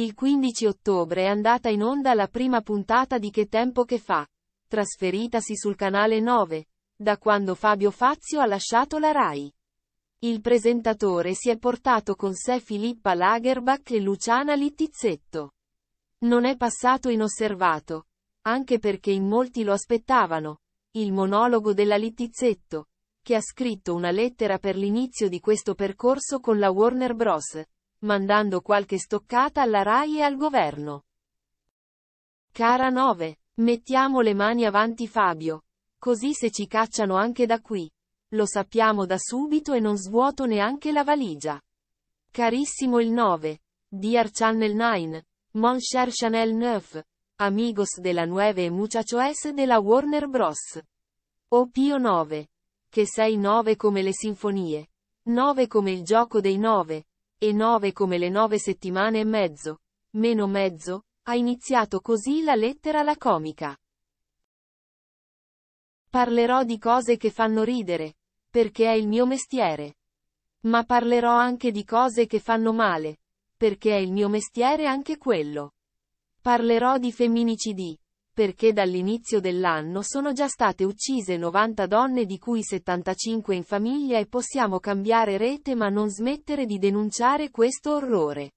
Il 15 ottobre è andata in onda la prima puntata di Che tempo che fa, trasferitasi sul canale 9, da quando Fabio Fazio ha lasciato la RAI. Il presentatore si è portato con sé Filippa Lagerbach e Luciana Littizzetto. Non è passato inosservato, anche perché in molti lo aspettavano, il monologo della Littizzetto, che ha scritto una lettera per l'inizio di questo percorso con la Warner Bros mandando qualche stoccata alla RAI e al governo. Cara 9, mettiamo le mani avanti Fabio. Così se ci cacciano anche da qui. Lo sappiamo da subito e non svuoto neanche la valigia. Carissimo il 9. Dear Channel 9. Mon cher Chanel 9. Amigos della 9 e muchachos della Warner Bros. O oh Pio 9. Che sei 9 come le sinfonie. 9 come il gioco dei 9 e 9 come le 9 settimane e mezzo, meno mezzo, ha iniziato così la lettera la comica. Parlerò di cose che fanno ridere, perché è il mio mestiere. Ma parlerò anche di cose che fanno male, perché è il mio mestiere anche quello. Parlerò di femminicidi, perché dall'inizio dell'anno sono già state uccise 90 donne di cui 75 in famiglia e possiamo cambiare rete ma non smettere di denunciare questo orrore.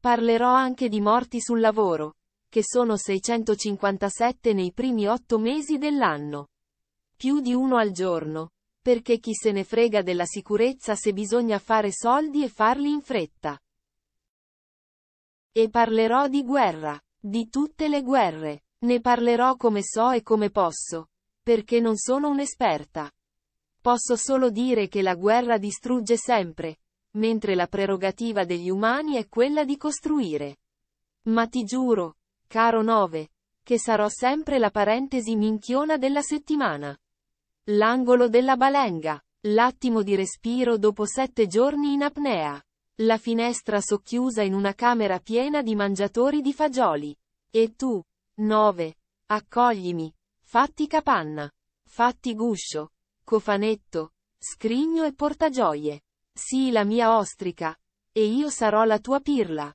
Parlerò anche di morti sul lavoro, che sono 657 nei primi 8 mesi dell'anno. Più di uno al giorno, perché chi se ne frega della sicurezza se bisogna fare soldi e farli in fretta. E parlerò di guerra, di tutte le guerre. Ne parlerò come so e come posso, perché non sono un'esperta. Posso solo dire che la guerra distrugge sempre, mentre la prerogativa degli umani è quella di costruire. Ma ti giuro, caro Nove, che sarò sempre la parentesi minchiona della settimana. L'angolo della balenga, l'attimo di respiro dopo sette giorni in apnea, la finestra socchiusa in una camera piena di mangiatori di fagioli. E tu, 9. Accoglimi, fatti capanna, fatti guscio, cofanetto, scrigno e portagioie. Sii la mia ostrica, e io sarò la tua pirla.